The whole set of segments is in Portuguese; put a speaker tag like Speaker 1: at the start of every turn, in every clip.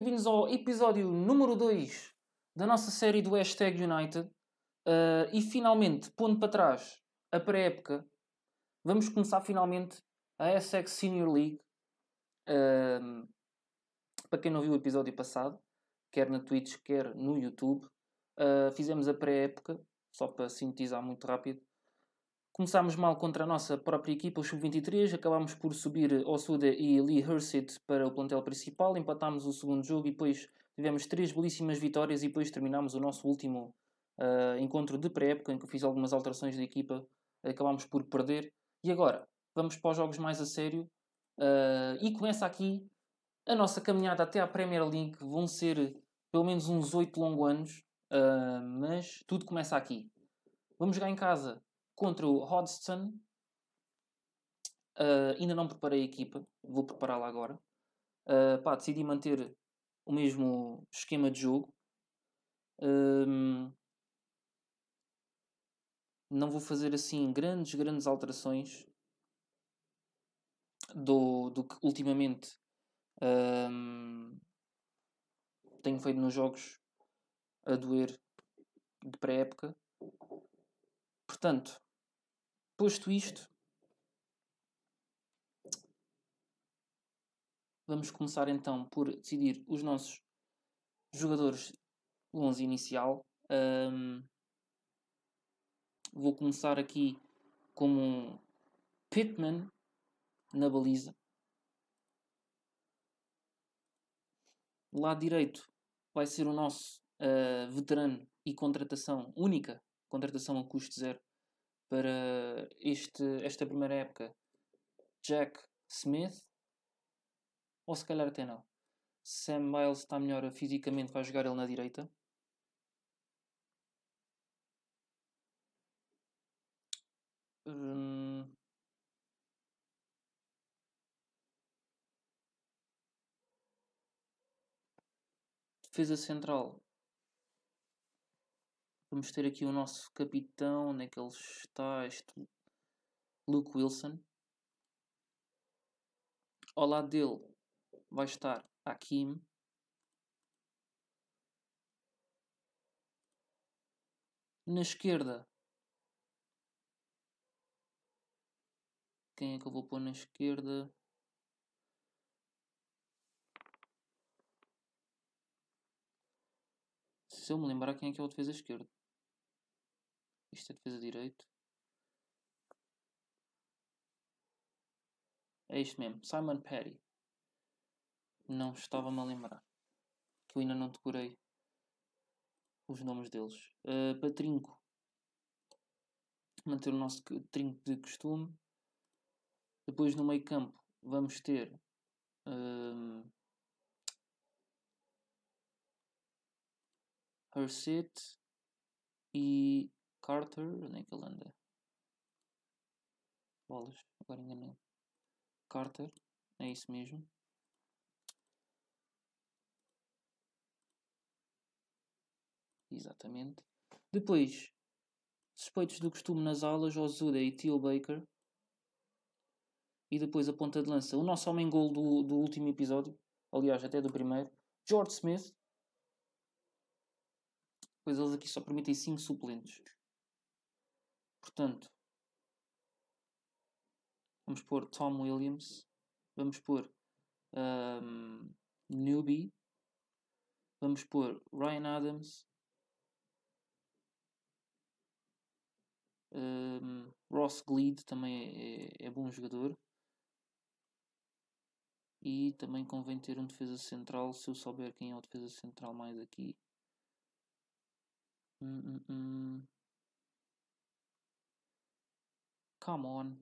Speaker 1: Bem-vindos ao episódio número 2 da nossa série do Hashtag United. Uh, e finalmente, pondo para trás a pré-época, vamos começar finalmente a Essex Senior League. Uh, para quem não viu o episódio passado, quer na Twitch, quer no YouTube, uh, fizemos a pré-época, só para sintetizar muito rápido. Começámos mal contra a nossa própria equipa, o Sub-23, acabámos por subir Osuda e Lee Hursit para o plantel principal, empatámos o segundo jogo e depois tivemos três belíssimas vitórias e depois terminámos o nosso último uh, encontro de pré-época, em que eu fiz algumas alterações de equipa, acabámos por perder. E agora, vamos para os jogos mais a sério uh, e começa aqui a nossa caminhada até à Premier League, vão ser pelo menos uns oito longos anos, uh, mas tudo começa aqui. Vamos jogar em casa contra o Hodgson. Uh, ainda não preparei a equipa, vou prepará-la agora. Uh, pá, decidi manter o mesmo esquema de jogo. Um, não vou fazer assim grandes, grandes alterações do, do que ultimamente um, tenho feito nos jogos a doer de pré-época. Portanto, Posto isto, vamos começar então por decidir os nossos jogadores do 11 inicial. Um, vou começar aqui como um Pittman na baliza. Lado direito vai ser o nosso uh, veterano e contratação única, contratação a custo zero, para este, esta primeira época Jack Smith ou se calhar até não Sam Miles está melhor fisicamente vai jogar ele na direita hum. defesa central Vamos ter aqui o nosso capitão, onde é que ele está? Este Luke Wilson. Ao lado dele vai estar Hakim. Na esquerda, quem é que eu vou pôr na esquerda? Se eu me lembrar quem é que é o defesa esquerda isto é defesa direito. É isto mesmo. Simon Perry. Não estava-me a lembrar. Que eu ainda não decorei os nomes deles. Uh, para trinco. Manter o nosso trinco de costume. Depois no meio campo vamos ter. Um, ehm, Herset e Carter. Onde é que ele anda? Bolas, agora enganei. Carter, é isso mesmo. Exatamente. Depois, suspeitos do costume nas aulas, Osuda e Theo Baker. E depois a ponta de lança, o nosso homem gol do, do último episódio, aliás, até do primeiro, George Smith. Pois eles aqui só permitem 5 suplentes. Portanto, vamos pôr Tom Williams, vamos pôr um, Newbie, vamos pôr Ryan Adams, um, Ross Gleed também é, é, é, bom jogador. E também convém ter um defesa central se eu souber quem é o defesa central mais aqui. Hum, hum, hum. Come on.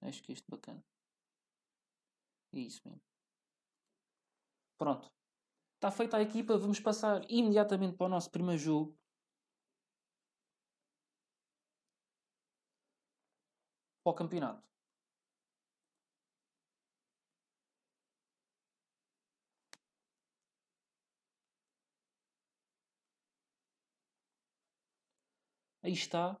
Speaker 1: Acho que este é bacana. É isso mesmo. Pronto. Está feita a equipa, vamos passar imediatamente para o nosso primeiro jogo. Para o campeonato. Aí está.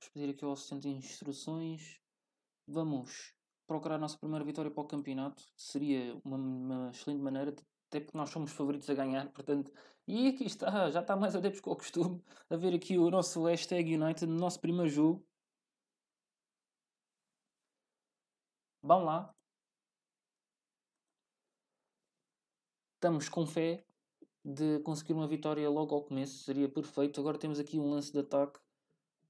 Speaker 1: Vamos pedir aqui ao assistente de instruções. Vamos procurar a nossa primeira vitória para o campeonato. Seria uma, uma excelente maneira de até porque nós somos favoritos a ganhar, portanto, e aqui está, já está mais adeptos que o costume, a ver aqui o nosso hashtag United no nosso primeiro jogo, Vão lá. Estamos com fé de conseguir uma vitória logo ao começo, seria perfeito. Agora temos aqui um lance de ataque.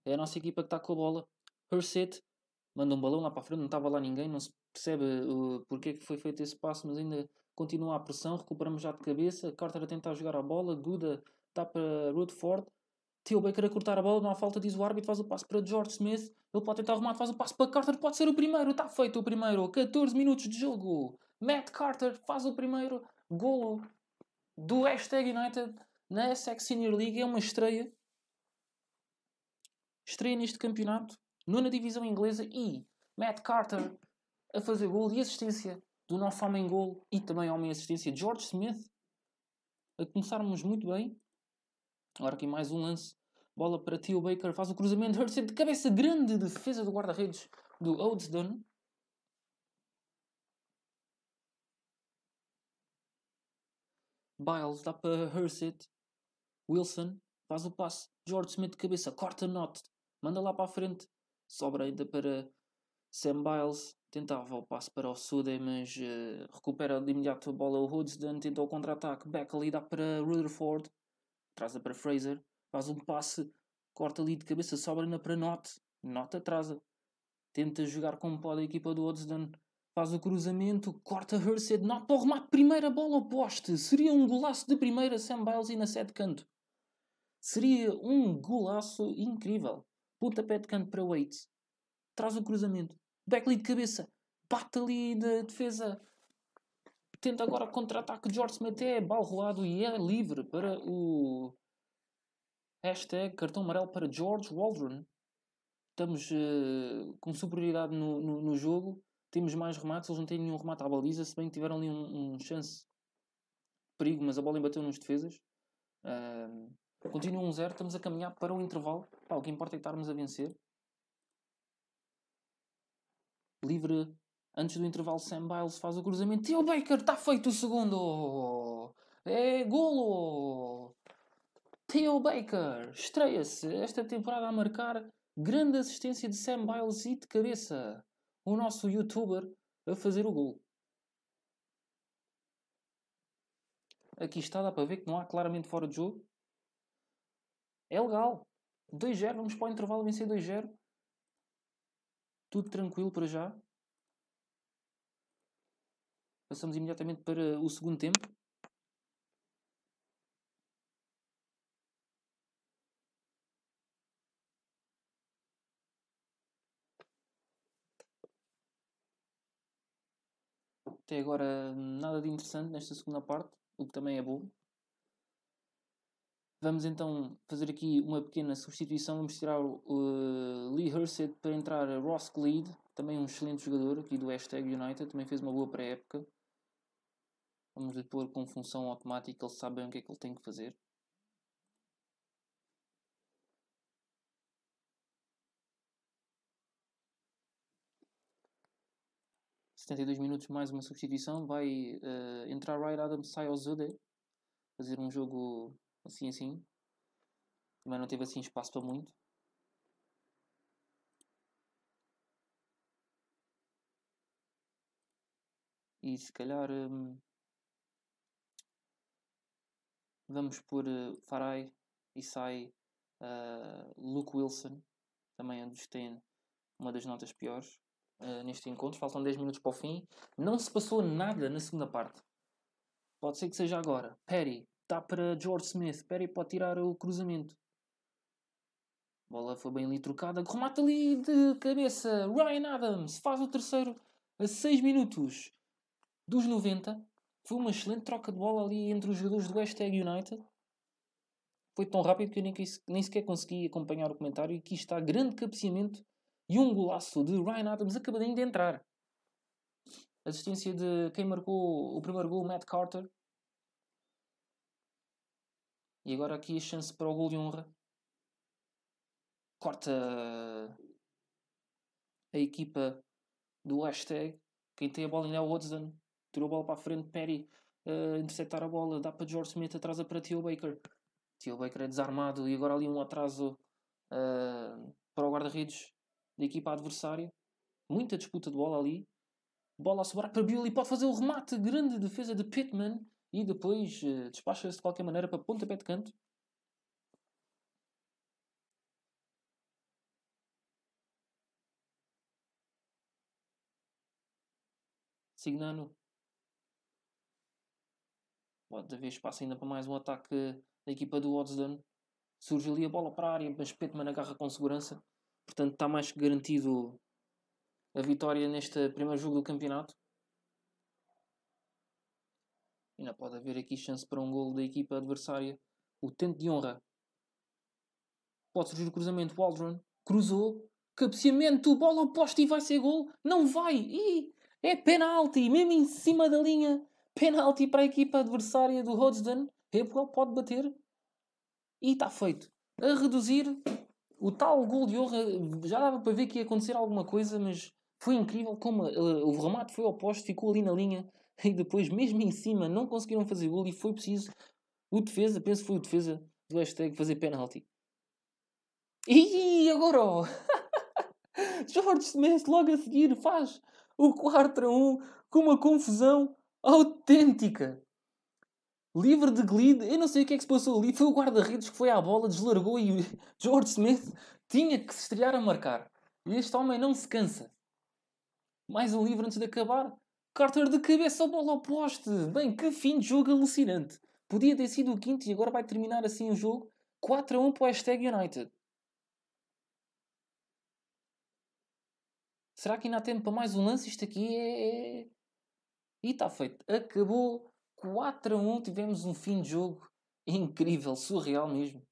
Speaker 1: É a nossa equipa que está com a bola. Herset manda um balão lá para a frente, não estava lá ninguém, não se percebe uh, porque é que foi feito esse passo, mas ainda continua a pressão. Recuperamos já de cabeça. Carter a tentar jogar a bola. Guda tapa Rutford. Tio Baker a cortar a bola, não há falta, diz o árbitro, faz o passo para George Smith. Ele pode tentar arrumar, faz o passo para Carter, pode ser o primeiro. Está feito o primeiro. 14 minutos de jogo. Matt Carter faz o primeiro golo do Hashtag United na sec Senior League. É uma estreia. Estreia neste campeonato, nona divisão inglesa e Matt Carter a fazer golo e assistência do nosso homem golo e também homem assistência George Smith. A começarmos muito bem. Agora aqui mais um lance Bola para Tio Baker, faz o cruzamento, Hurts de cabeça grande, defesa do guarda-redes do Odesdon. Biles dá para Hursit. Wilson faz o passe. George Smith de cabeça, corta Not, manda lá para a frente. Sobra ainda para Sam Biles. Tentava o passe para o Sudey, mas uh, recupera de imediato a bola o Hudson. Tenta o contra-ataque. Beckley dá para Rutherford. Traz-a para Fraser faz um passe, corta ali de cabeça, sobra-na para Note. Note atrasa. Tenta jogar como pode a equipa do Oddsden. Faz o cruzamento, corta Hersed, Note para o remate, primeira bola ao poste. Seria um golaço de primeira Sam Biles e na sete canto. Seria um golaço incrível. puta pé de canto para Waits. Traz o cruzamento. Beckley de cabeça. Bate ali da de defesa tenta agora contra-ataque George Smith é balroado e é livre para o Hashtag cartão amarelo para George Waldron. Estamos uh, com superioridade no, no, no, jogo. Temos mais remates. Eles não têm nenhum remate à baliza. Se bem que tiveram ali um, um chance perigo, mas a bola embateu nos defesas. Uh, continua 1-0. Um estamos a caminhar para o intervalo. Pá, o que importa é estarmos a vencer. Livre antes do intervalo. Sam Biles faz o cruzamento. E o Baker está feito o segundo! É golo! Theo Baker estreia-se esta temporada a marcar grande assistência de Sam Biles e de cabeça. O nosso youtuber a fazer o gol. Aqui está, dá para ver que não há claramente fora de jogo. É legal. 2-0, vamos para o intervalo vencer 2-0. Tudo tranquilo para já. Passamos imediatamente para o segundo tempo. Até agora nada de interessante nesta segunda parte, o que também é bom. Vamos então fazer aqui uma pequena substituição. Vamos tirar uh, Lee Hurseth para entrar Ross Gleed, também um excelente jogador aqui do hashtag United, também fez uma boa pré-época. Vamos lhe pôr com função automática, ele sabe bem o que é que ele tem que fazer. 72 minutos mais uma substituição, vai uh, entrar Ryan Adams, sai Ozude, fazer um jogo assim assim. Também não teve assim espaço para muito. E se calhar um, eh, vamos por uh, eh, Farai e sai uh, Luke Wilson, também é um dos tem uma das notas piores uh, neste encontro, faltam 10 minutos para o fim. Não se passou nada na segunda parte. Pode ser que seja agora. Perry está para George Smith. Perry pode tirar o cruzamento. A bola foi bem ali trocada. Remata ali de cabeça. Ryan Adams faz o terceiro a 6 minutos dos 90. Foi uma excelente troca de bola ali entre os jogadores do West Ham United. Foi tão rápido que eu nem, nem sequer consegui acompanhar o comentário. E aqui está grande cabeceamento e um golaço de Ryan Adams acabadinho de entrar. Assistência de quem marcou o primeiro gol, Matt Carter. E agora aqui a chance para o gol de honra. Corta a equipa do hashtag. Quem tem a bola ainda é o Hudson. Tirou a bola para a frente, Perry uh, interceptar a bola, dá para George Smith, atrasa para Tio Baker. Tio Baker é desarmado e agora ali um atraso uh, para o guarda-redes da equipa adversária. Muita disputa de bola ali. Bola a sobrar para Billy Pode fazer o remate. Grande defesa de Pittman. E depois uh, despacha-se de qualquer maneira para pontapé de canto. Signano. Pode haver espaço ainda para mais um ataque da equipa do Oddsdon. Surge ali a bola para a área, mas Pittman agarra com segurança. Portanto, está mais que garantido a vitória neste primeiro jogo do campeonato. Ainda pode haver aqui chance para um golo da equipa adversária. O tento de honra. Pode surgir o cruzamento. Waldron cruzou. Cabeceamento. Bola oposta e vai ser golo. Não vai. E é penalti. Mesmo em cima da linha. Penalti para a equipa adversária do Hodgson. Rebel pode bater. E está feito. A reduzir o tal gol de honra já dava para ver que ia acontecer alguma coisa, mas foi incrível como uh, o remate foi oposto, ficou ali na linha e depois, mesmo em cima, não conseguiram fazer gol e foi preciso o defesa, penso que foi o defesa do hashtag fazer penalti. E agora, oh. Jorge Smith logo a seguir faz o 4 a 1 com uma confusão autêntica livre de glide, eu não sei o que é que se passou ali. Foi o guarda-redes que foi à bola, deslargou e George Smith tinha que se estrear a marcar. E este homem não se cansa. Mais um livro antes de acabar. Carter de cabeça, bola ao poste. Bem, que fim de jogo alucinante. Podia ter sido o quinto e agora vai terminar assim o jogo. 4 a 1 para o hashtag United. Será que ainda há tempo para mais um lance? Isto aqui é. é- e está feito. Acabou 4 a 1 tivemos um fim de jogo incrível, surreal mesmo.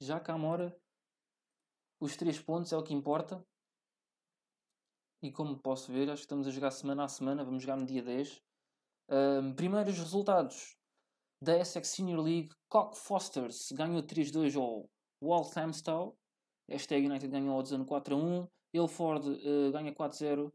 Speaker 1: Já que a os 3 pontos é o que importa. E como posso ver, acho que estamos a jogar semana a semana, vamos jogar no dia 10. Um, primeiros resultados da Essex Senior League, Cock Fosters ganhou 3-2 ao Walthamstow. Hashtag United ganhou ao 14 a 1. Ilford uh, ganha 4-0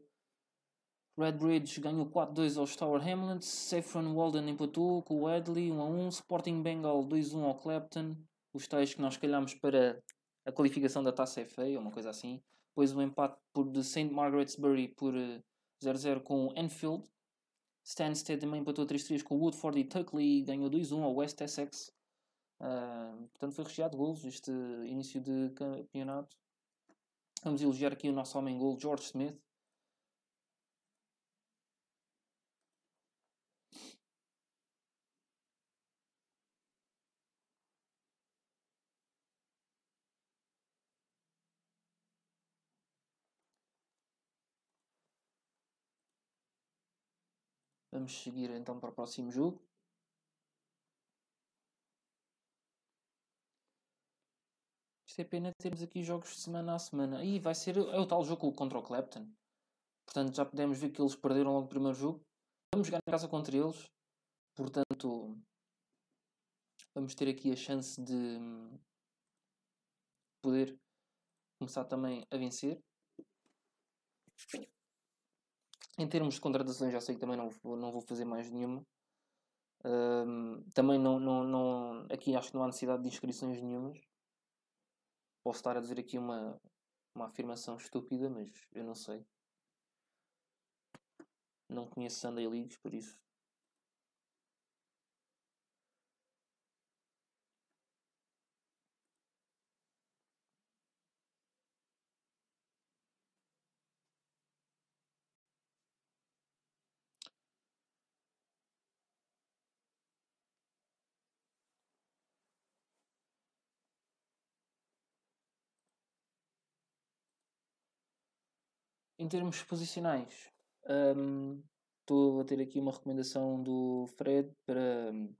Speaker 1: Redbridge ganhou 4-2 aos Tower Hamlets. Saffron Walden empatou com o Adley 1-1. Sporting Bengal 2-1 ao Clapton. Os tais que nós calhámos para a qualificação da Taça FA, ou uma coisa assim. Depois o um empate por, de St. Margaret's Bury por 0-0 eh, com o Enfield. Stansted também empatou 3-3 com o Woodford e Tuckley ganhou 2-1 ao West Essex. Uh, portanto, foi recheado de golos este início de campeonato. Vamos elogiar aqui o nosso homem-gol, George Smith Vamos seguir então para o próximo jogo. Isto é pena termos aqui jogos de semana a semana. E vai ser é o tal jogo contra o Clapton. Portanto, já podemos ver que eles perderam logo o primeiro jogo. Vamos jogar em casa contra eles. Portanto, vamos ter aqui a chance de hum, poder começar também a vencer. Em termos de contratações, já sei que também não vou, não vou fazer mais nenhuma. Um, também não, não, não. Aqui acho que não há necessidade de inscrições nenhumas. Posso estar a dizer aqui uma, uma afirmação estúpida, mas eu não sei. Não conheço Sunday Leagues, por isso Em termos posicionais, hum, estou um, a ter aqui uma recomendação do Fred para hum,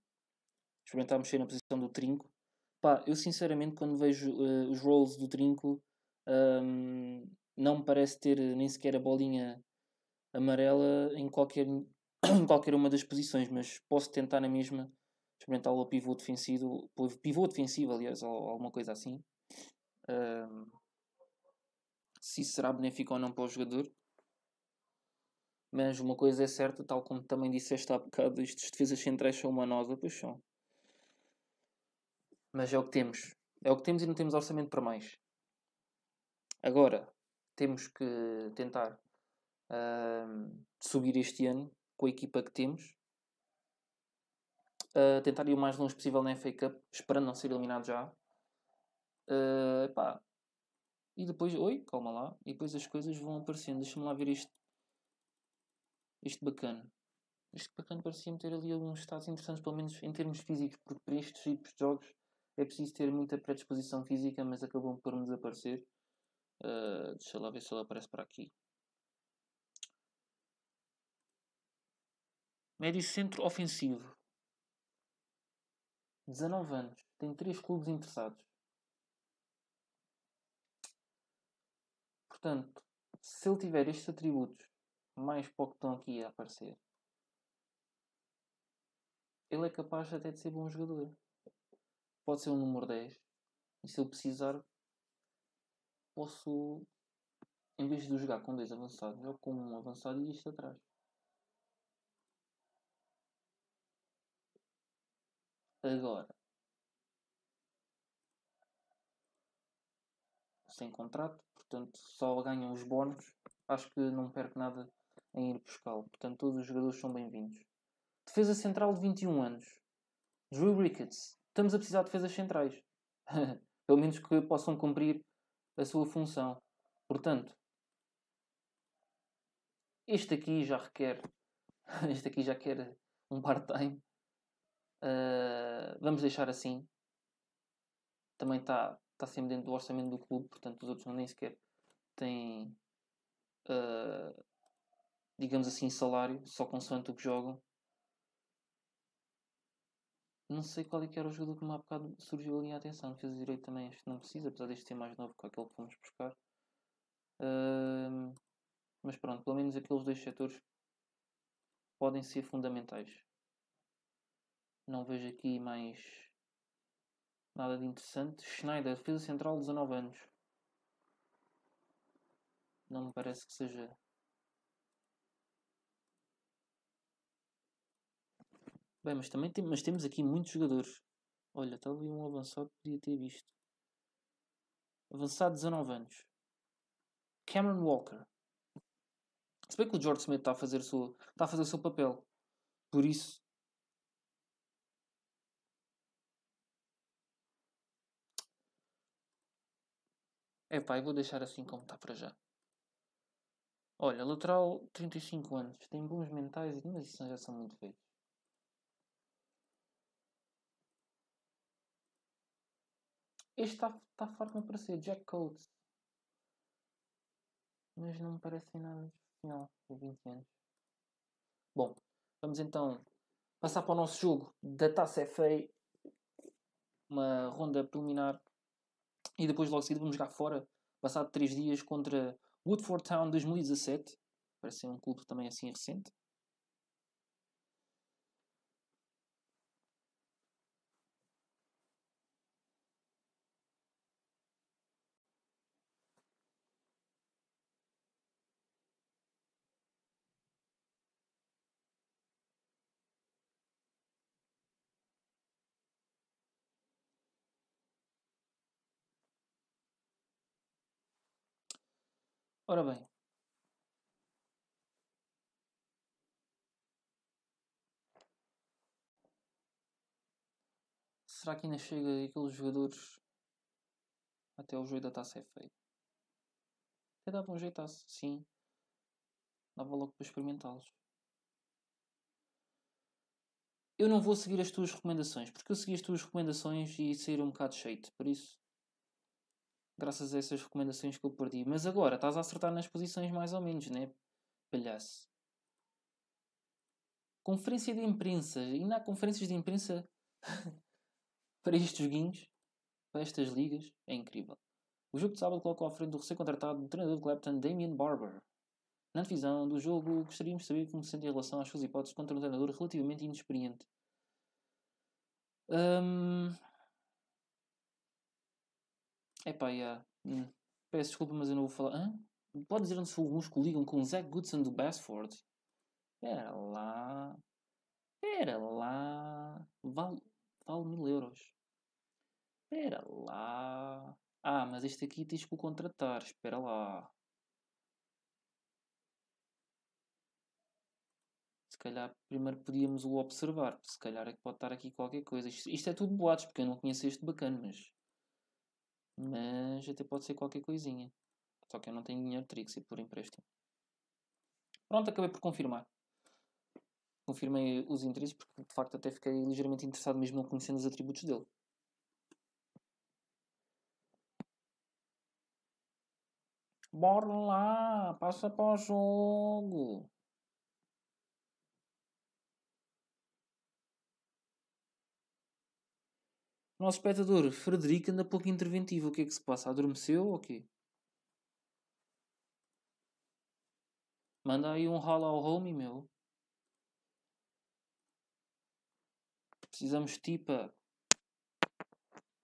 Speaker 1: experimentar mexer na posição do trinco. Pá, eu sinceramente, quando vejo uh, os rolls do trinco, um, não me parece ter nem sequer a bolinha amarela em qualquer, em qualquer uma das posições, mas posso tentar na mesma experimentá-lo a pivô defensivo, pivô defensivo, aliás, ou alguma coisa assim. Um, se isso será benéfico ou não para o jogador. Mas uma coisa é certa, tal como também disseste há bocado, estes defesas centrais são uma nova pois são. Mas é o que temos. É o que temos e não temos orçamento para mais. Agora, temos que tentar uh, subir este ano com a equipa que temos. Uh, tentar ir o mais longe possível na FA Cup, esperando não ser eliminado já. Uh, ah, pá, e depois, oi, calma lá. E depois as coisas vão aparecendo. Deixa-me lá ver este. isto bacana. Este bacana parecia-me ter ali alguns estados interessantes, pelo menos em termos físicos, porque para estes tipos de jogos é preciso ter muita predisposição física, mas acabam por me desaparecer. Uh, deixa lá ver se ele aparece para aqui. Médio centro ofensivo. 19 anos. Tem 3 clubes interessados. Portanto, se ele tiver estes atributos, mais pouco estão aqui a aparecer, ele é capaz até de ser bom jogador. Pode ser um número 10. E se eu precisar, posso, em vez de jogar com dois avançados, jogo com um avançado e isto atrás. Agora, sem contrato, portanto só ganham os bónus. Acho que não perco nada em ir buscá-lo. Portanto, todos os jogadores são bem-vindos. Defesa central de 21 anos. Drew Ricketts. Estamos a precisar de defesas centrais. Pelo menos que possam cumprir a sua função. Portanto, este aqui já requer. Este aqui já quer um part-time. Uh, vamos deixar assim. Também está está sempre dentro do orçamento do clube, portanto os outros não nem sequer têm, uh, digamos assim, salário, só consoante o que jogam. Não sei qual é que era o jogador que me há bocado surgiu ali a atenção, fez direito também, acho que não precisa, apesar deste ser mais novo que aquele que fomos buscar. Uh, mas pronto, pelo menos aqueles dois setores podem ser fundamentais. Não vejo aqui mais Nada de interessante. Schneider, defesa central, 19 anos. Não me parece que seja. Bem, mas também tem, mas temos aqui muitos jogadores. Olha, talvez um avançado podia ter visto. Avançado 19 anos. Cameron Walker. Se bem que o George Smith está a fazer o seu, está a fazer o seu papel. Por isso, É pá, eu vou deixar assim como está para já. Olha, lateral 35 anos, tem bons mentais, mas isso já são muito feios. Este está tá forte a parecer Jack Coates. Mas não me parece nada final de 20 anos. Bom, vamos então passar para o nosso jogo da Taça FA. Uma ronda preliminar e depois, logo seguido, vamos jogar fora, passado 3 dias, contra Woodford Town 2017. Parece ser um clube também assim recente. Ora bem. Será que ainda chega aqueles jogadores até o jogo da taça é feito? Até dava um jeito sim. Dava logo para experimentá-los. Eu não vou seguir as tuas recomendações, porque eu segui as tuas recomendações e ser um bocado cheio, por isso graças a essas recomendações que eu perdi. Mas agora estás a acertar nas posições mais ou menos, né? Palhaço. Conferência de imprensa. Ainda há conferências de imprensa para estes joguinhos, para estas ligas. É incrível. O jogo de sábado colocou à frente do recém-contratado treinador de Clapton, Damian Barber. Na divisão do jogo, gostaríamos de saber como se sente em relação às suas hipóteses contra um treinador relativamente inexperiente. Um, é yeah. hum. peço desculpa, mas eu não vou falar. Hã? Pode dizer onde alguns coligam com o Zach Goodson do Bassford. Pera lá. Pera lá. Vale, vale mil euros. Pera lá. Ah, mas este aqui tens que o contratar. Espera lá. se calhar primeiro podíamos o observar, se calhar é que pode estar aqui qualquer coisa. Isto, isto é tudo boatos, porque eu não conheço este bacana, mas Uhum. Mas até pode ser qualquer coisinha. Só que eu não tenho dinheiro Trixie por empréstimo. Pronto, acabei por confirmar. Confirmei os interesses porque de facto até fiquei ligeiramente interessado mesmo não conhecendo os atributos dele. Bora lá, passa para o jogo. O nosso espectador Frederico anda pouco interventivo. O que é que se passa? Adormeceu ou quê? Manda aí um hall ao home, meu. Precisamos de ti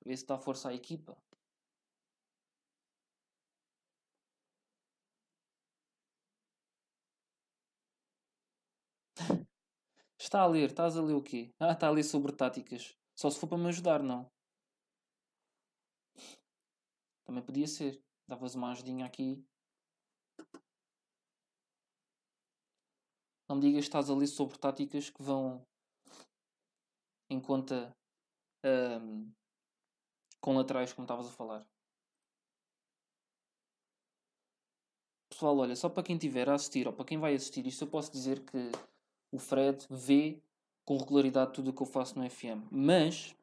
Speaker 1: ver se dá força à equipa. Está a ler, estás a ler o quê? Ah, está a ler sobre táticas. Só se for para me ajudar, não. Também podia ser. Davas uma ajudinha aqui. Não me digas que estás ali sobre táticas que vão em conta um, com laterais, como estavas a falar. Pessoal, olha, só para quem estiver a assistir ou para quem vai assistir isto, eu posso dizer que o Fred vê com regularidade tudo o que eu faço no FM. Mas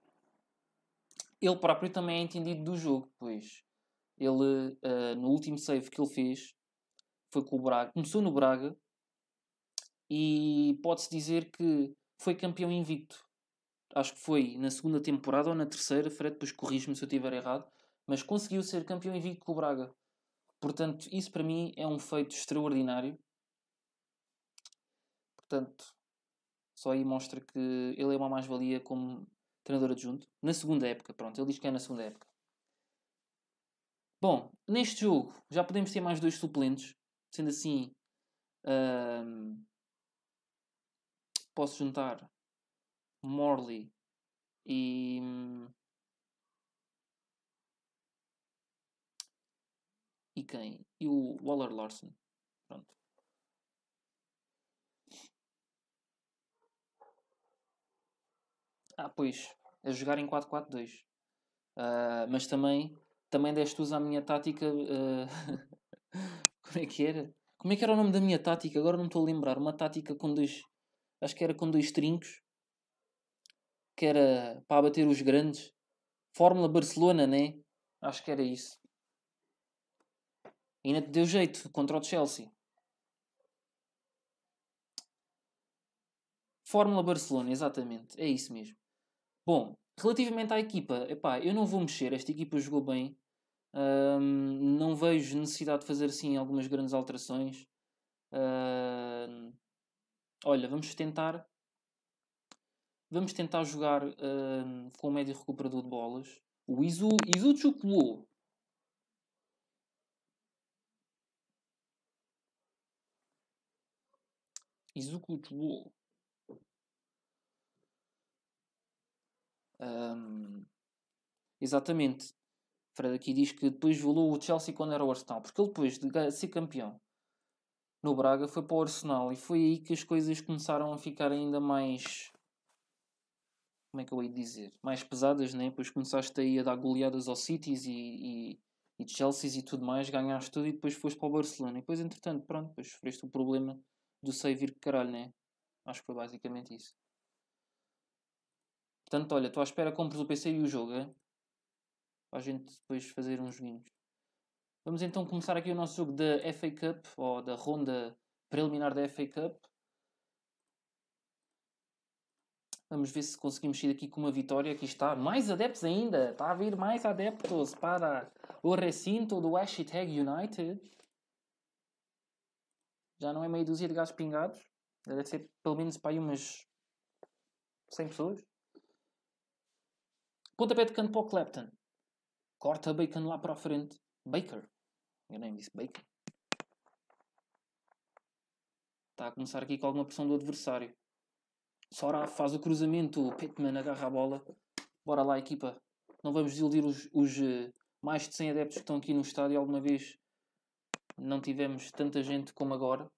Speaker 1: ele próprio também é entendido do jogo, pois ele, uh, no último save que ele fez, foi com o Braga. Começou no Braga e pode-se dizer que foi campeão invicto. Acho que foi na segunda temporada ou na terceira, Fred, depois corrijo-me se eu estiver errado, mas conseguiu ser campeão invicto com o Braga. Portanto, isso para mim é um feito extraordinário. Portanto, só aí mostra que ele é uma mais-valia como treinador adjunto. Na segunda época, pronto, ele diz que é na segunda época. Bom, neste jogo já podemos ter mais dois suplentes. Sendo assim, um, posso juntar Morley e. E quem? E o Waller Larson. Ah, pois, a jogar em 4-4-2. Uh, ah, mas também, também deste uso à minha tática. Uh... como é que era? Como é que era o nome da minha tática? Agora não me estou a lembrar. Uma tática com dois. Acho que era com dois trincos. Que era para abater os grandes. Fórmula Barcelona, né? Acho que era isso. E ainda te deu jeito contra o Chelsea. Fórmula Barcelona, exatamente. É isso mesmo. Bom, relativamente à equipa, epá, eu não vou mexer, esta equipa jogou bem. Um, não vejo necessidade de fazer assim algumas grandes alterações. Um, olha, vamos tentar. Vamos tentar jogar um, com o médio recuperador de bolas. O Izu, Izu Chukuo. Izuku Chukuo. Um, exatamente. Fred aqui diz que depois volou o Chelsea quando era o Arsenal, porque ele depois de ser campeão no Braga foi para o Arsenal e foi aí que as coisas começaram a ficar ainda mais. Como é que eu hei de dizer? Mais pesadas, né? Depois começaste aí a dar goleadas ao Cities e, e, e e tudo mais, ganhaste tudo e depois foste para o Barcelona. E depois, entretanto, pronto, depois sofreste o problema do sei vir que caralho, né? Acho que foi basicamente isso. Portanto, olha, estou à espera, compres o PC e o jogo, Para a gente depois fazer uns vinhos. Vamos então começar aqui o nosso jogo da FA Cup, ou da ronda preliminar da FA Cup. Vamos ver se conseguimos ir aqui com uma vitória. Aqui está, mais adeptos ainda. Está a vir mais adeptos para o recinto do hashtag United. Já não é meia dúzia de gajos pingados. Deve ser pelo menos para aí umas 100 pessoas. Pontapé de canto para o Clapton. Corta Bacon lá para a frente. Baker. Eu nem disse Bacon. Está a começar aqui com alguma pressão do adversário. Sora faz o cruzamento. O Pittman agarra a bola. Bora lá, equipa. Não vamos desiludir os, os eh, mais de 100 adeptos que estão aqui no estádio. Alguma vez não tivemos tanta gente como agora.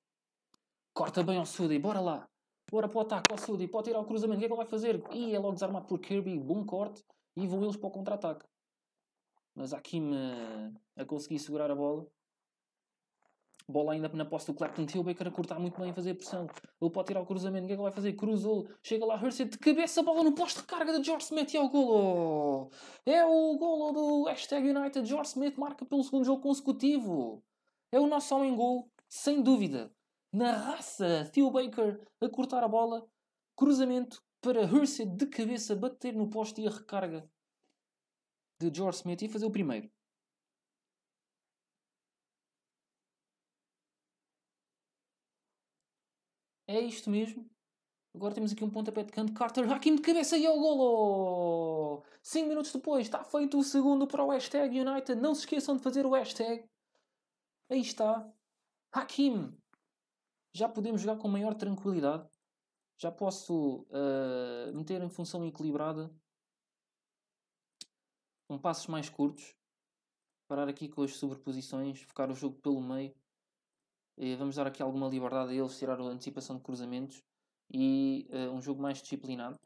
Speaker 1: Corta bem ao Sudi. Bora lá. Bora para o ataque ao Sudi. Pode tirar o cruzamento. O que é que ele vai fazer? Ih, é logo desarmado por Kirby. Bom corte e vão eles para o contra-ataque. Mas Hakima eh, a conseguir segurar a bola. Bola ainda na posse do Clapton Hill, Baker a cortar muito bem e fazer pressão. Ele pode tirar o cruzamento, o que é que vai fazer? Cruzou, chega lá Hersey de cabeça, a bola no posto de carga de George Smith e é o golo! É o golo do Hashtag United, George Smith marca pelo segundo jogo consecutivo. É o nosso homem gol, sem dúvida. Na raça, Theo Baker a cortar a bola, cruzamento, para Hersey de cabeça bater no poste e a recarga de George Smith e fazer o primeiro. É isto mesmo. Agora temos aqui um pontapé de canto. Carter Hakim de cabeça e é o golo! 5 minutos depois está feito o segundo para o hashtag United. Não se esqueçam de fazer o hashtag. Aí está. Hakim. Já podemos jogar com maior tranquilidade já posso uh, meter em função equilibrada com passos mais curtos. Parar aqui com as sobreposições, focar o jogo pelo meio. E vamos dar aqui alguma liberdade a eles, tirar a antecipação de cruzamentos e uh, um jogo mais disciplinado.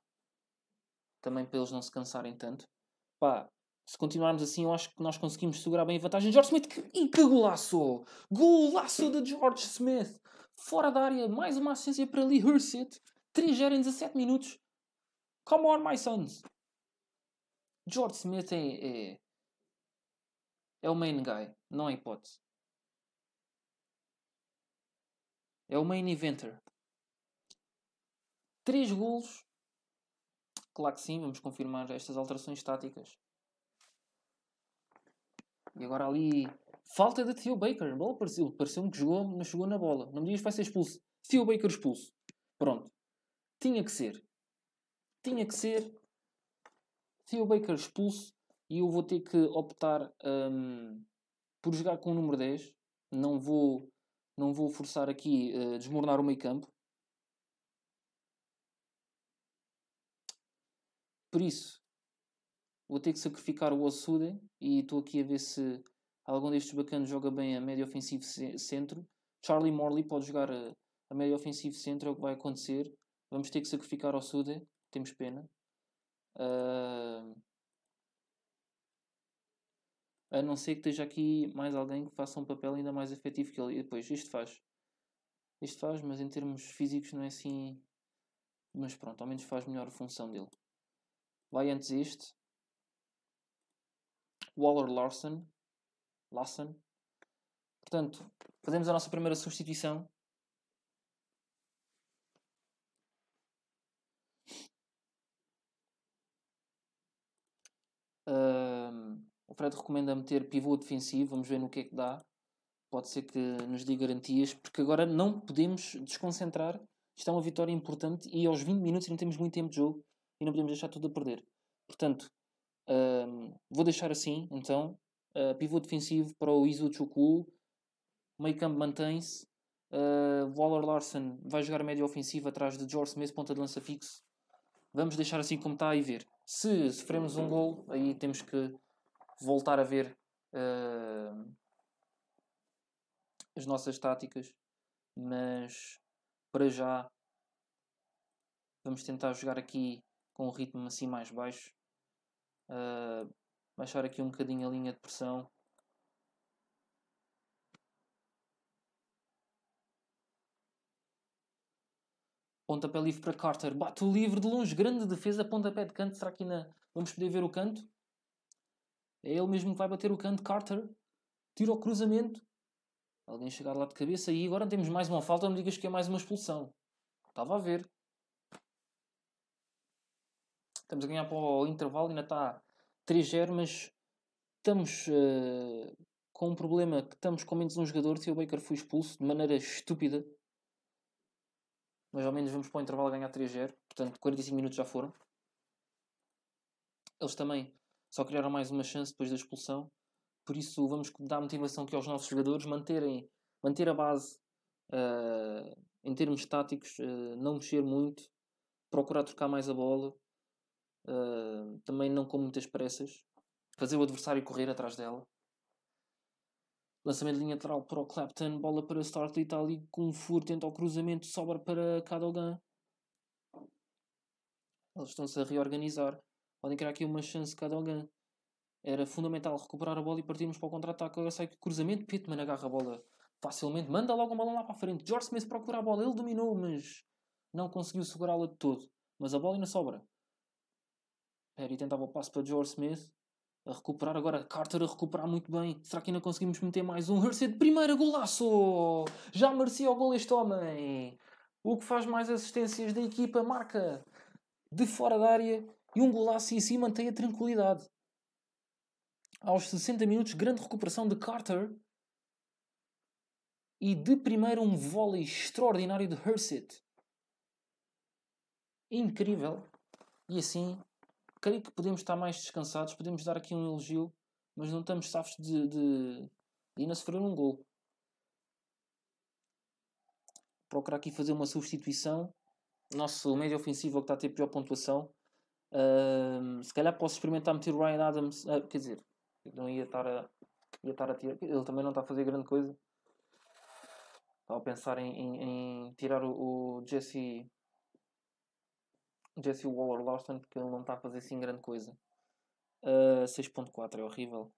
Speaker 1: Também para eles não se cansarem tanto. Pá, se continuarmos assim, eu acho que nós conseguimos segurar bem a vantagem. George Smith, que, que golaço! Golaço de George Smith! Fora da área, mais uma assistência para Lee Hursett. 3 gera em 17 minutos. Come on, my sons. George Smith é, é, é o main guy, não há hipótese. É o main inventor. 3 golos. Claro que sim, vamos confirmar estas alterações táticas. E agora ali. Falta de Theo Baker. Bola pareceu, pareceu-me que jogou, mas jogou na bola. Não me digas que vai ser expulso. Theo Baker expulso. Pronto. Tinha que ser. Tinha que ser. Se o Baker expulso e eu vou ter que optar um, por jogar com o número 10, não vou, não vou forçar aqui uh, desmoronar o meio campo. Por isso, vou ter que sacrificar o Osude e estou aqui a ver se algum destes bacanos joga bem a médio ofensivo centro. Charlie Morley pode jogar a, eh, a médio ofensivo centro, é o que vai acontecer. Vamos ter que sacrificar ao Suda, temos pena. Uh, a não ser que esteja aqui mais alguém que faça um papel ainda mais efetivo que ele. E depois, isto faz. Isto faz, mas em termos físicos não é assim. Mas pronto, ao menos faz melhor a função dele. Vai antes este. Waller Larson. Larson. Portanto, fazemos a nossa primeira substituição. Uh, o Fred recomenda meter pivô defensivo, vamos ver no que é que dá. Pode ser que nos dê garantias, porque agora não podemos desconcentrar. Está é uma vitória importante e aos 20 minutos não temos muito tempo de jogo e não podemos deixar tudo a perder. Portanto, uh, vou deixar assim, então, uh, pivô defensivo para o Izu Chukwu, meio campo mantém-se, uh, Waller Larson vai jogar médio ofensivo atrás de George Smith, ponta de lança fixo. Vamos deixar assim como está e ver. Se sofremos um gol, aí temos que voltar a ver uh, as nossas táticas, mas para já vamos tentar jogar aqui com um ritmo assim mais baixo, uh, baixar aqui um bocadinho a linha de pressão Pontapé livre para Carter. Bate o livre de longe, grande defesa, pontapé de canto. Será que ainda vamos poder ver o canto? É ele mesmo que vai bater o canto. Carter tira o cruzamento. Alguém chegar lá de cabeça. E agora temos mais uma falta. Não me digas que é mais uma expulsão. Estava a ver. Estamos a ganhar para o intervalo. Ainda está 3-0, mas estamos uh, com um problema que estamos com menos um jogador. Se o Baker foi expulso de maneira estúpida mas ao menos vamos para o intervalo ganhar 3-0, portanto 45 minutos já foram. Eles também só criaram mais uma chance depois da expulsão, por isso vamos dar motivação aqui aos nossos jogadores manterem, manter a base uh, em termos táticos, uh, não mexer muito, procurar trocar mais a bola, uh, também não com muitas pressas, fazer o adversário correr atrás dela Lançamento de linha lateral para o Clapton, bola para Startle está ali com um furo, tenta o cruzamento, sobra para Cadogan. Eles estão-se a reorganizar. Podem criar aqui uma chance Cadogan. Era fundamental recuperar a bola e partirmos para o contra-ataque. Agora sai que cruzamento, Pittman agarra a bola facilmente, manda logo a bola lá para a frente. George Smith procura a bola, ele dominou, mas não conseguiu segurá-la de todo. Mas a bola ainda sobra. Perry tentava o passo para George Smith a recuperar agora. Carter a recuperar muito bem. Será que ainda conseguimos meter mais um? Hersey de primeira, golaço! Já merecia o gol este homem. O que faz mais assistências da equipa. Marca de fora da área e um golaço em si mantém a tranquilidade. Aos 60 minutos, grande recuperação de Carter. E de primeira, um vôlei extraordinário de Hersey. Incrível. E assim creio que podemos estar mais descansados, podemos dar aqui um elogio, mas não estamos safos de, de, de ainda sofrer um gol. Procurar aqui fazer uma substituição. Nosso médio ofensivo é que está a ter pior pontuação. Uh, se calhar posso experimentar meter o Ryan Adams. Uh, quer dizer, não ia estar a. Ia estar a tirar. Ele também não está a fazer grande coisa. Estava a pensar em, em, em tirar o, o Jesse Jesse Waller Lawson porque ele não está a fazer assim grande coisa. Uh, ah, 6.4 é horrível.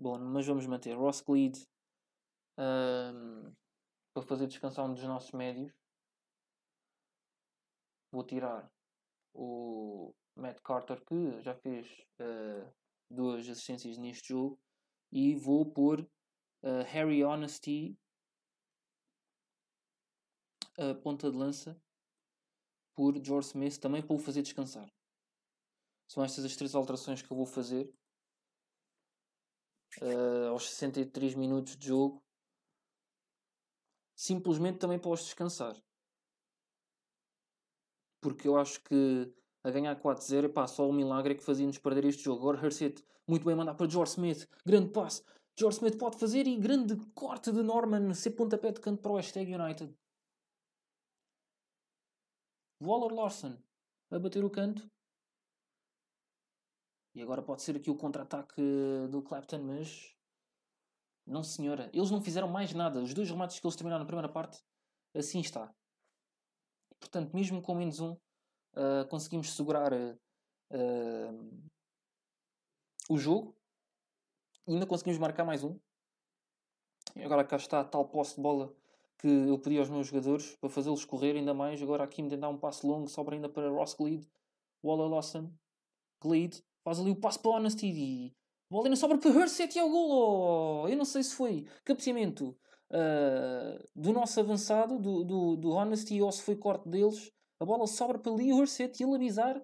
Speaker 1: Bom, mas vamos manter Ross Gleed ah, para fazer descansar um dos nossos médios. Vou tirar o Matt Carter que já fez uh, duas assistências neste jogo e vou pôr Harry Honesty ponta de lança por George Smith também para o fazer descansar. São estas as três alterações que eu vou fazer uh, aos 63 minutos de jogo, simplesmente também para os descansar. Porque eu acho que a ganhar 4-0, pá, só o milagre é que fazia-nos perder este jogo. Agora Hercet, muito bem mandar para George Smith, grande passe. George Smith pode fazer e grande corte de Norman, ser pontapé de canto para o Hashtag United. Waller Lawson vai bater o canto. E agora pode ser aqui o contra-ataque eh, do Clapton, mas. Não, senhora. Eles não fizeram mais nada. Os dois remates que eles terminaram na primeira parte, assim está. Portanto, mesmo com menos um, uh, conseguimos segurar uh, o jogo. E ainda conseguimos marcar mais um. E agora cá está a tal posse de bola que eu pedi aos meus jogadores para fazê-los correr ainda mais. Agora aqui me dá um passo longo, sobra ainda para Ross Glide, Waller Lawson, Glide, faz ali o passo para Honesty e a bola ainda sobra para Horset e é o golo. Eu não sei se foi capteamento uh, ah, do nosso avançado, do, do, do Honesty, ou se foi corte deles. A bola sobra para ali Hurst e ele avisar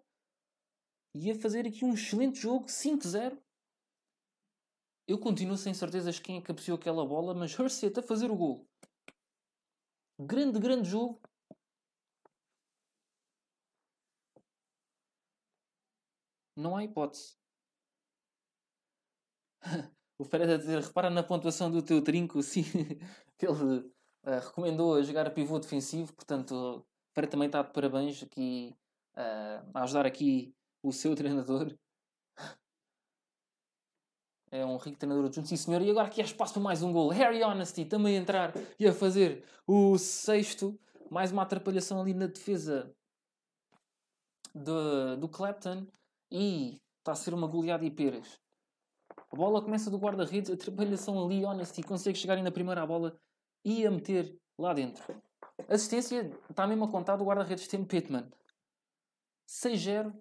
Speaker 1: e ia fazer aqui um excelente jogo, 5-0. Eu continuo sem certezas quem é que aquela bola, mas Horset a fazer o golo Grande, grande jogo. Não há hipótese. o Fred a dizer, repara na pontuação do teu trinco, sim, ele uh, recomendou a jogar a pivô defensivo, portanto, o Fred também está de parabéns aqui uh, a ajudar aqui o seu treinador é um rico treinador adjunto, sim senhor. E agora aqui há é espaço para mais um gol. Harry Honesty também a entrar e a fazer o sexto. Mais uma atrapalhação ali na defesa do Clapton. E está a ser uma goleada e peras. A bola começa do guarda-redes, atrapalhação ali, Honesty consegue chegar ainda primeiro à bola e a meter lá dentro. Assistência está mesmo a contar do guarda-redes Tim Pittman. 6-0.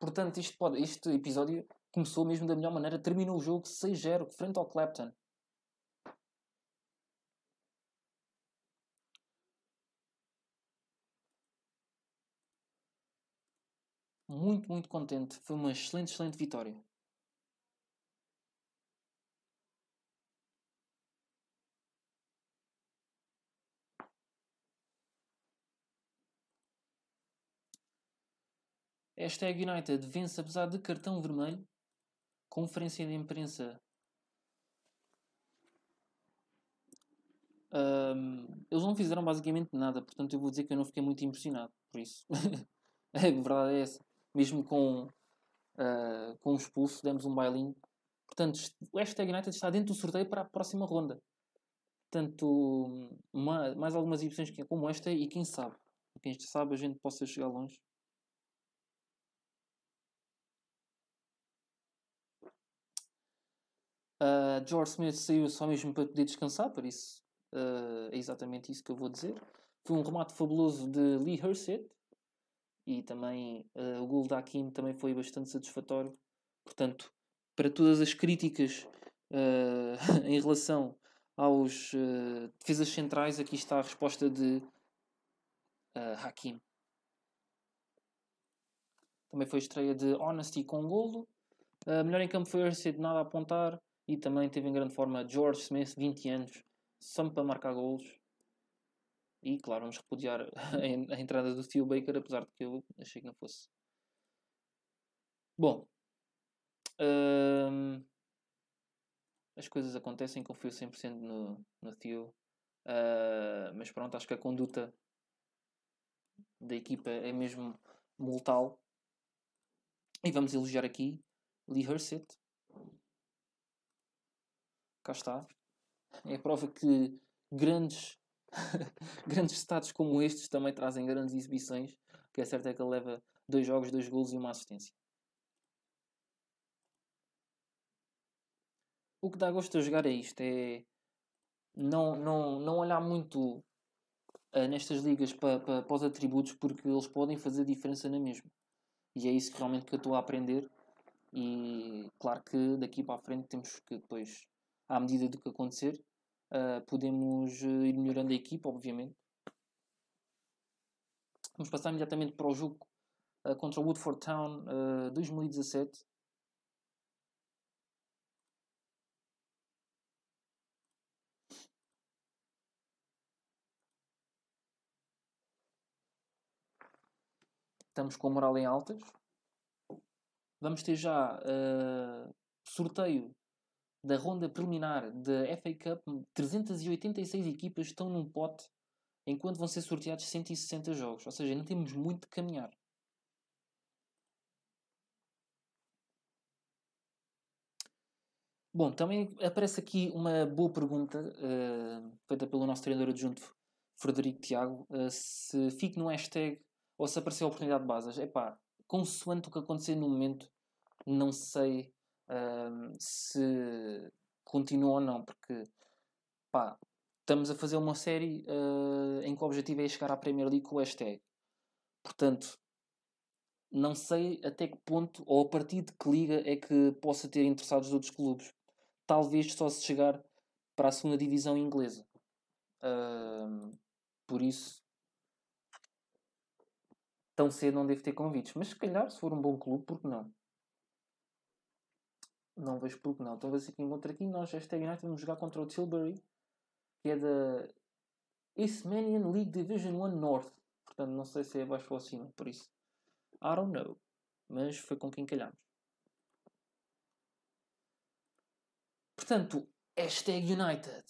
Speaker 1: Portanto, isto, pode, este episódio começou mesmo da melhor maneira, terminou o jogo 6-0 frente ao Clapton. Muito, muito contente. Foi uma excelente, excelente vitória. Hashtag United vence apesar de cartão vermelho Conferência de imprensa. Um, eles não fizeram basicamente nada, portanto eu vou dizer que eu não fiquei muito impressionado por isso. a verdade é essa. Mesmo com, uh, com o expulso, demos um bailinho. Portanto, o hashtag United está dentro do sorteio para a próxima ronda. Portanto, hum, uma, mais algumas exibições é como esta e quem sabe. Quem sabe a gente possa chegar longe. Uh, George Smith saiu só mesmo para poder descansar, por isso uh, é exatamente isso que eu vou dizer. Foi um remate fabuloso de Lee Herset e também uh, o gol da Hakim também foi bastante satisfatório. Portanto, para todas as críticas em relação aos defesas centrais, aqui está a resposta de Hakim. Também foi estreia de Honesty com golo. Uh, melhor em campo foi Herset, de nada a apontar. E também teve em grande forma George Smith, 20 anos, só para marcar golos. E claro, vamos repudiar a entrada do Theo Baker, apesar de que eu achei que não fosse. Bom, hum, as coisas acontecem, confio 100% no, no Theo. Uh, mas pronto, acho que a conduta da equipa é mesmo mortal. E vamos elogiar aqui Lee Hersett, cá está. É a prova que grandes, grandes estados como estes também trazem grandes exibições. O que é certo é que ele leva dois jogos, dois golos e uma assistência. O que dá gosto a jogar é isto, é não, não, não olhar muito uh, nestas ligas para, para, os atributos porque eles podem fazer diferença na mesma. E é isso que realmente que eu estou a aprender. E claro que daqui para a frente temos que depois à medida do que acontecer. Uh, podemos ah, ir melhorando a equipa, obviamente. Vamos passar imediatamente para o jogo uh, contra o Woodford Town uh, 2017. Estamos com a moral em altas. Vamos ter já sorteio da ronda preliminar da FA Cup, 386 equipas estão num pote enquanto vão ser sorteados 160 jogos. Ou seja, ainda temos muito de caminhar. Bom, também aparece aqui uma boa pergunta uh, feita pelo nosso treinador adjunto Frederico Tiago: uh, se fico no hashtag ou se aparecer a oportunidade de basas. É pá, consoante o que acontecer no momento, não sei um, se continua ou não, porque pá, estamos a fazer uma série uh, em que o objetivo é chegar à Premier League com o hashtag. Portanto, não sei até que ponto ou a partir de que liga é que possa ter interessados outros clubes. Talvez só se chegar para a segunda divisão inglesa. Uh, por isso, tão cedo não devo ter convites. Mas se calhar, se for um bom clube, por que não? Não vejo porque não. Talvez aqui encontre aqui nós, esta United, vamos jogar contra o Tilbury, que é da Ismanian League Division 1 North. Portanto, não sei se é abaixo ou acima, por isso. I don't know. Mas foi com quem calhámos. Portanto, hashtag United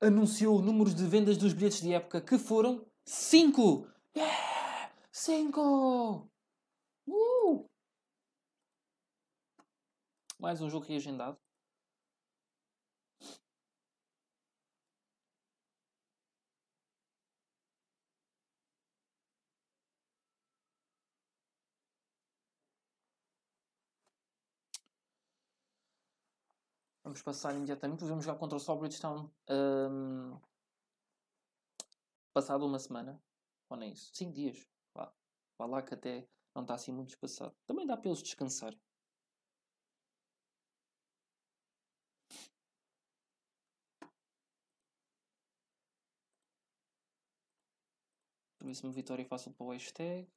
Speaker 1: anunciou números de vendas dos bilhetes de época que foram 5! Yeah! 5! Mais um jogo reagendado. Vamos passar imediatamente. Vamos jogar contra o Sobridgetown um, passado uma semana. Ou nem isso. 5 dias. Vá. Vá lá que até não está assim muito espaçado. Também dá para eles descansarem. isso uma vitória fácil para o hashtag.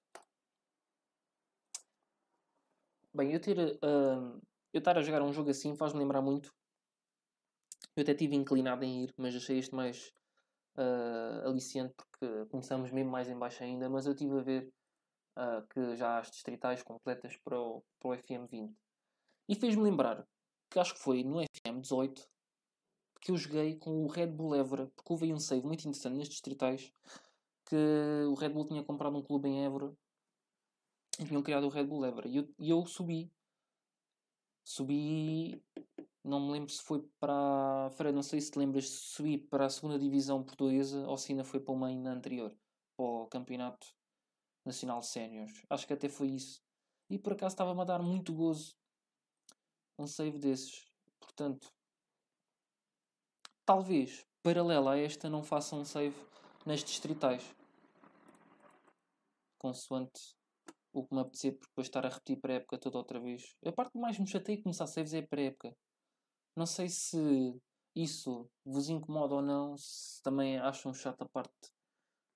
Speaker 1: Bem, eu ter. Uh, eu estar a jogar um jogo assim faz-me lembrar muito. Eu até tive inclinado em ir, mas achei este mais uh, aliciante porque começamos mesmo mais em baixo ainda. Mas eu estive a ver uh, que já há as distritais completas para o, para o FM20. E fez-me lembrar que acho que foi no FM18 que eu joguei com o Red Bull Evra porque houve um save muito interessante nestes distritais que o Red Bull tinha comprado um clube em Évora e tinham criado o Red Bull Évora. E eu, eu subi. Subi, não me lembro se foi para. Fred, não sei se te lembras, subi para a segunda Divisão Portuguesa ou se ainda foi para uma ainda anterior, para o Campeonato Nacional Séniores. Acho que até foi isso. E por acaso estava-me a dar muito gozo um save desses. Portanto, talvez, paralela a esta, não faça um save nas distritais. Consoante o que me apetecer, porque depois estar a repetir pré-época toda outra vez. A parte que mais me chateia começar saves é pré-época. Não sei se isso vos incomoda ou não, se também acham chata a parte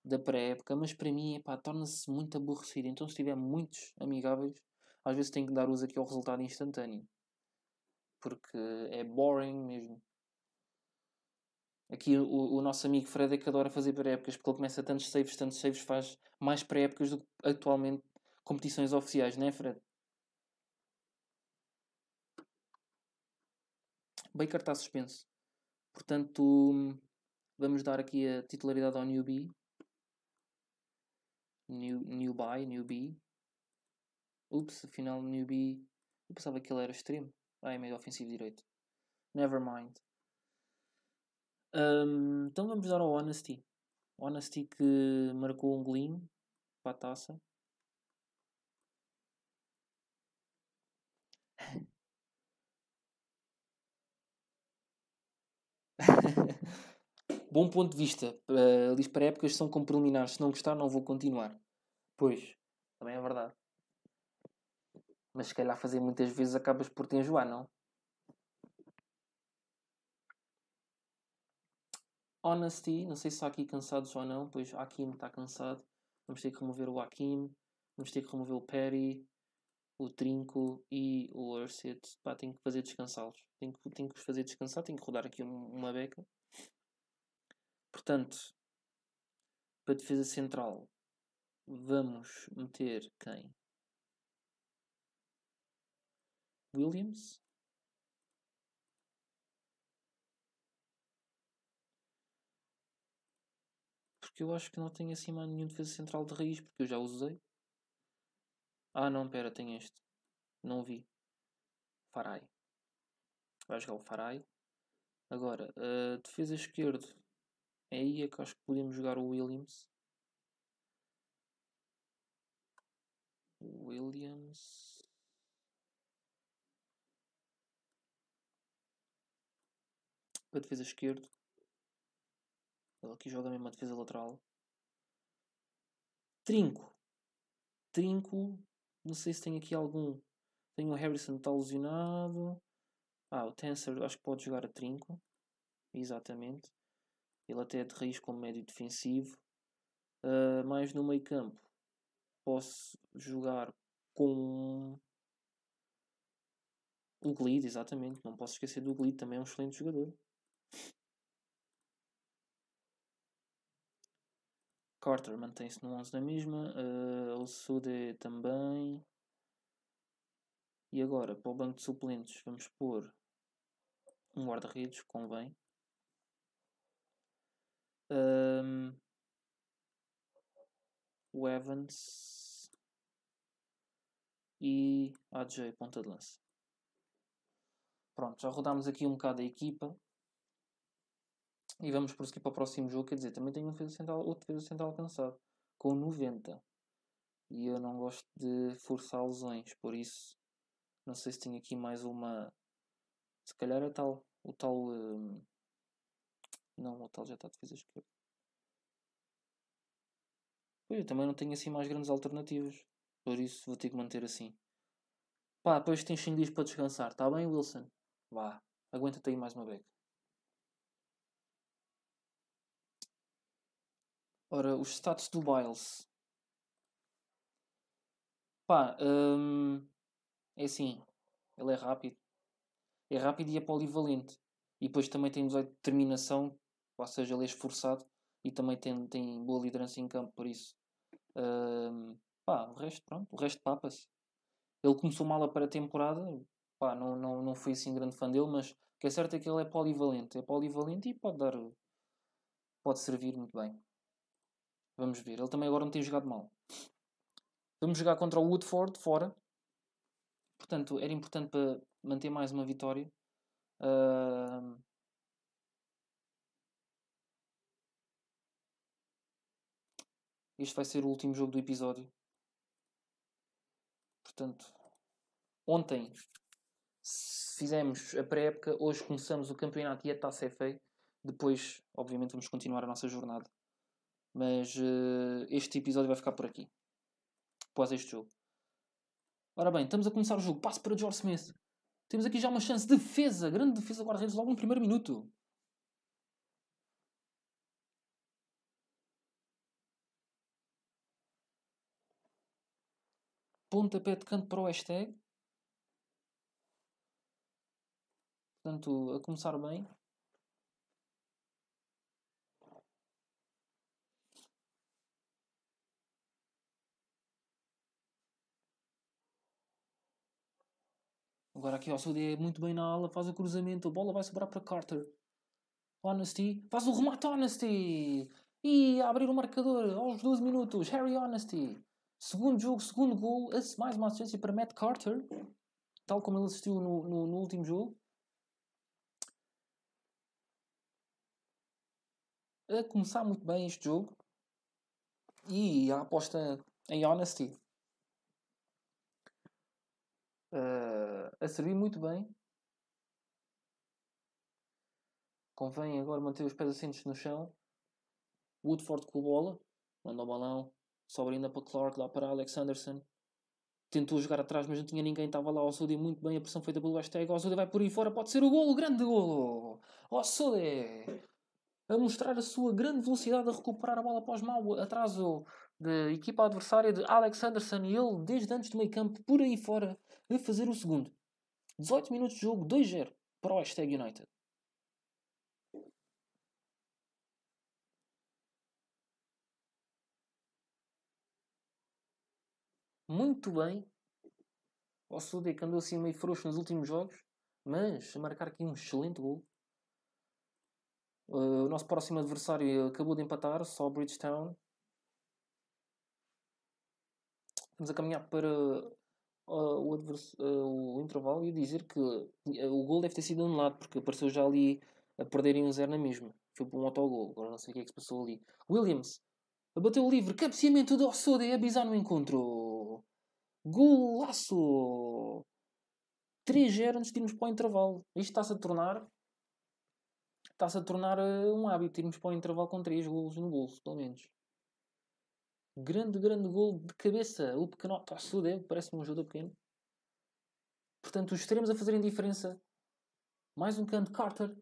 Speaker 1: da pré-época, mas para mim torna-se muito aborrecido. Então, se tiver muitos amigáveis, às vezes tenho que dar uso aqui ao resultado instantâneo porque é boring mesmo. Aqui o, o nosso amigo Fred é que adora fazer pré-épocas, porque ele começa tantos saves, tantos saves, faz mais pré-épocas do que atualmente competições oficiais, não é, Fred? Baker está suspenso. Portanto, vamos dar aqui a titularidade ao newbie. New, newbie, newbie. Ups, afinal newbie. Eu pensava que ele era extremo. Ah, é meio ofensivo direito. Never mind. Um, então vamos dar ao Honesty. Honesty que marcou um golinho para a taça. Bom ponto de vista. Ah, Lis para épocas são como preliminares. Se não gostar, não vou continuar. Pois, também é verdade. Mas se calhar fazer muitas vezes acabas por te enjoar, não? Honesty, não sei se está aqui cansados ou não, pois Hakim está cansado. Vamos ter que remover o Hakim, vamos ter que remover o Perry, o Trinco e o Urset. Pá, tenho que fazer descansá-los. Tenho que, tenho que os fazer descansar, tenho que rodar aqui uma beca. Portanto, para a defesa central, vamos meter quem? Williams? eu acho que não tenho assim mais nenhum defesa central de raiz, porque eu já usei. Ah, não, pera, tem este. Não vi. Farai. Vai jogar o Farai. Agora, uh, defesa esquerda. É aí é que acho que podemos jogar o Williams. Williams. Para defesa esquerda. Ele aqui joga mesmo a defesa lateral. Trinco. Trinco. Não sei se tem aqui algum. Tem o Harrison está alusionado. Ah, o Tensor acho que pode jogar a trinco. Exatamente. Ele até é de raiz como médio defensivo. Uh, mais no meio campo. Posso jogar com o Glide, exatamente. Não posso esquecer do Glide, também é um excelente jogador. Carter mantém-se no 11 da mesma, uh, eh, Alçude também. E agora, para o banco de suplentes, vamos pôr um guarda-redes, convém. Um, o Evans e AJ, ponta de lança. Pronto, já rodámos aqui um bocado a equipa. E vamos prosseguir para o próximo jogo. Quer dizer, também tenho um defesa central, outro defesa central cansado, com 90. E eu não gosto de forçar lesões, por isso não sei se tenho aqui mais uma. Se calhar é tal. O tal. Um... Não, o tal já está de defesa esquerda. Pois eu também não tenho assim mais grandes alternativas. Por isso vou ter que manter assim. Pá, depois tens 5 dias para descansar, está bem, Wilson? Vá, aguenta-te aí mais uma beca. Ora, os status do Biles. Pá, hum, é assim. Ele é rápido. É rápido e é polivalente. E depois também tem determinação, ou seja, ele é esforçado e também tem, tem boa liderança em campo, por isso. Hum, pá, o resto, pronto, o resto papa-se. Ele começou mal a pré-temporada, pá, não, não, não fui assim grande fã dele, mas o que é certo é que ele é polivalente. É polivalente e pode dar. pode servir muito bem. Vamos ver. Ele também agora não tem jogado mal. Vamos jogar contra o Woodford fora. Portanto, era importante para manter mais uma vitória. Uh... Este vai ser o último jogo do episódio. Portanto, ontem fizemos a pré-época, hoje começamos o campeonato e a taça é feia. Depois, obviamente, vamos continuar a nossa jornada. Mas uh, este episódio vai ficar por aqui. Após este jogo. Ora bem, estamos a começar o jogo. Passo para George Smith. Temos aqui já uma chance. de Defesa! Grande defesa guarda-redes logo no primeiro minuto. Pontapé de canto para o hashtag. Portanto, a começar bem. Agora aqui ao Saudi é muito bem na ala, faz o cruzamento, a bola vai sobrar para Carter. Honesty, faz o remate Honesty! E a abrir o marcador aos 12 minutos, Harry Honesty. Segundo jogo, segundo gol, mais uma assistência para Matt Carter, tal como ele assistiu no, no, no último jogo. A começar muito bem este jogo e a aposta em Honesty uh, a servir muito bem. Convém agora manter os pés assentes no chão. Woodford com a bola, manda o balão, sobra ainda para Clark, lá para Alex Anderson. Tentou jogar atrás, mas não tinha ninguém, estava lá. o Osudi muito bem, a pressão feita pelo hashtag. Osudi vai por aí fora, pode ser o golo, grande golo! Osudi! a mostrar a sua grande velocidade a recuperar a bola após mau atraso da equipa adversária de Alex Anderson e ele, desde antes do meio campo, por aí fora, a fazer o segundo. 18 minutos de jogo, 2-0 para o hashtag United. Muito bem. O Sudek andou assim meio frouxo nos últimos jogos, mas a marcar aqui um excelente gol. Uh, o nosso próximo adversário acabou de empatar, só Bridgetown. Vamos a caminhar para o, o, intervalo e dizer que eh, o gol deve ter sido anulado, porque apareceu já ali a perderem um zero na mesma. Foi para um autogol, agora não sei o que é que se passou ali. Williams bateu livre, cabeceamento do Ossoda e Abizar é no encontro. Golaço! 3-0 antes de irmos para o intervalo. Isto está-se a tornar está-se a tornar eh, um hábito irmos para o intervalo com 3 golos no bolso, pelo menos. Grande, grande gol de cabeça. O pequeno Tossude, é, parece-me um jogador pequeno. Portanto, os extremos a fazerem diferença. Mais um canto Carter.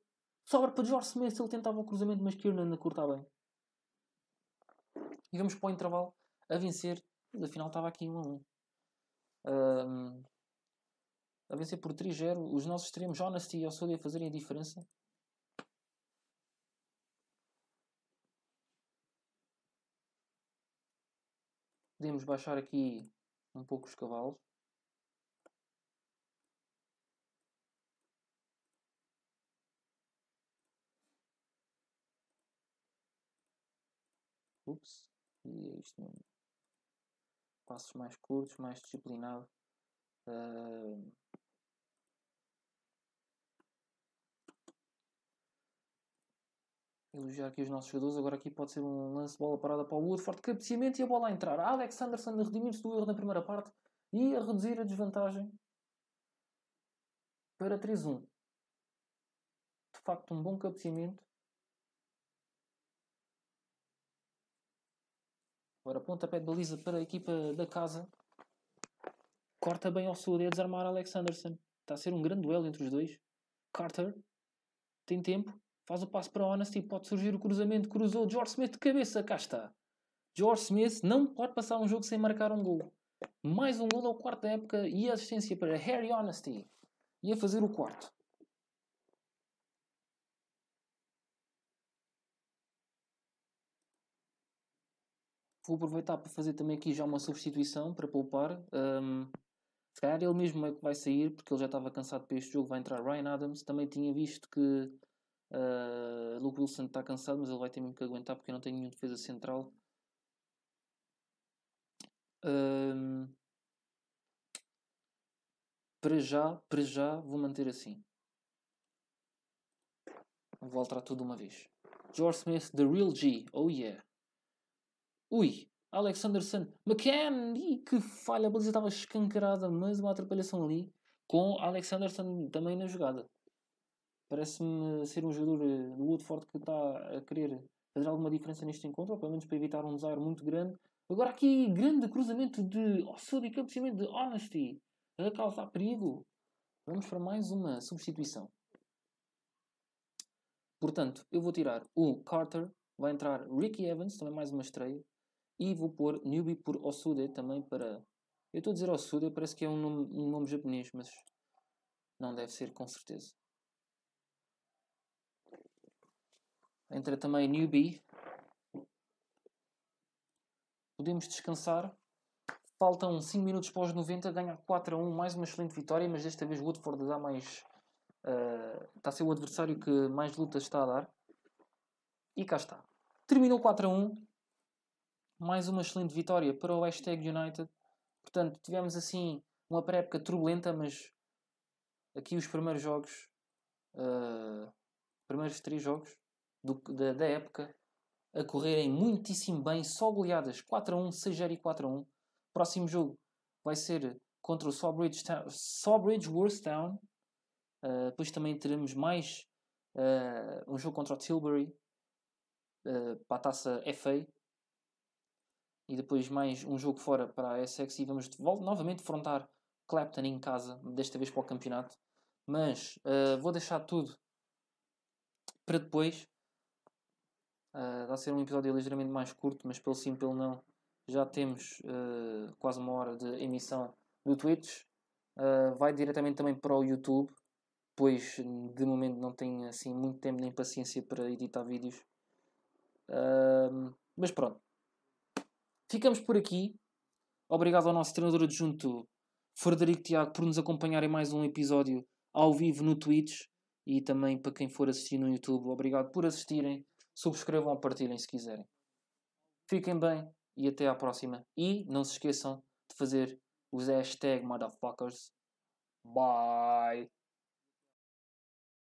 Speaker 1: Sobra para George Smith. Ele tentava o cruzamento, mas Kiernan ainda curta bem. E vamos para o intervalo a vencer. Afinal, estava aqui 1 a 1. Um, a vencer por 3-0. Os nossos extremos, Jonas T e Osudi, a fazerem a diferença. Podemos baixar aqui um pouco os cavalos. Ups, e é isto mesmo. Passos mais curtos, mais disciplinado. Uh, elogiar aqui os nossos jogadores. Agora aqui pode ser um lance bola parada para o Woodford. Cabeceamento e a bola a entrar. Alex Anderson a redimir-se do erro na primeira parte e a reduzir a desvantagem para 3-1. De facto, um bom cabeceamento. Agora pontapé de baliza para a equipa da casa. Corta bem ao sul e a desarmar Alex Anderson. Está a ser um grande duelo entre os dois. Carter tem tempo Faz o passo para Honesty, pode surgir o cruzamento, cruzou George Smith de cabeça, cá está. George Smith não pode passar um jogo sem marcar um gol. Mais um gol ao quarto da época e a assistência para Harry Honesty. Ia fazer o quarto. Vou aproveitar para fazer também aqui já uma substituição para poupar. Um, se calhar ele mesmo é que vai sair, porque ele já estava cansado para este jogo, vai entrar Ryan Adams. Também tinha visto que Uh, Luke Wilson está cansado, mas ele vai ter mesmo que aguentar porque não tem nenhum defesa central. Uh, para já, para já, vou manter assim. Vou alterar tudo uma vez. George Smith, The Real G. Oh yeah. Ui, Alexanderson, McCann, e que falha, a baliza estava escancarada, mais uma atrapalhação ali, com Alexanderson também na jogada. Parece-me ser um jogador eh, do Woodford que está a querer fazer alguma diferença neste encontro, ou pelo menos para evitar um desaire muito grande. Agora aqui, grande cruzamento de Ossudo e cabeceamento de Honesty a causar perigo. Vamos para mais uma substituição. Portanto, eu vou tirar o Carter, vai entrar Ricky Evans, também mais uma estreia, e vou pôr Newbie por Osude também para... Eu estou a dizer Osude, parece que é um nome, um nome japonês, mas não deve ser com certeza. Entra também newbie. Podemos descansar. Faltam 5 minutos pós 90, ganha 4 a 1, mais uma excelente vitória, mas desta vez o Woodford dá mais. Uh, está a ser o adversário que mais lutas está a dar. E cá está. Terminou 4 a 1. Mais uma excelente vitória para o hashtag United. Portanto, tivemos assim uma pré-época turbulenta, mas aqui os primeiros jogos, uh, primeiros três jogos, do, da, da, época a correrem muitíssimo bem, só goleadas 4 a 1, 6 a 0 e 4 a 1. Próximo jogo vai ser contra o Sawbridge, Sawbridge Worthstown. Uh, ah, depois também teremos mais uh, um jogo contra o Tilbury uh, para a taça FA. E depois mais um jogo fora para a Essex. E vamos novamente afrontar Clapton em casa, desta vez para o campeonato. Mas vou deixar tudo para depois. Uh, ah, vai ser um episódio ligeiramente mais curto, mas pelo sim, pelo não, já temos uh, quase uma hora de emissão do Twitch. Ah, uh, vai diretamente também para o YouTube, pois de momento não tenho assim muito tempo nem paciência para editar vídeos. Uh, mas pronto. Ficamos por aqui. Obrigado ao nosso treinador adjunto Frederico Tiago por nos acompanhar em mais um episódio ao vivo no Twitch e também para quem for assistir no YouTube. Obrigado por assistirem subscrevam, partilhem se quiserem. Fiquem bem e até à próxima. E não se esqueçam de fazer os hashtag motherfuckers. Bye!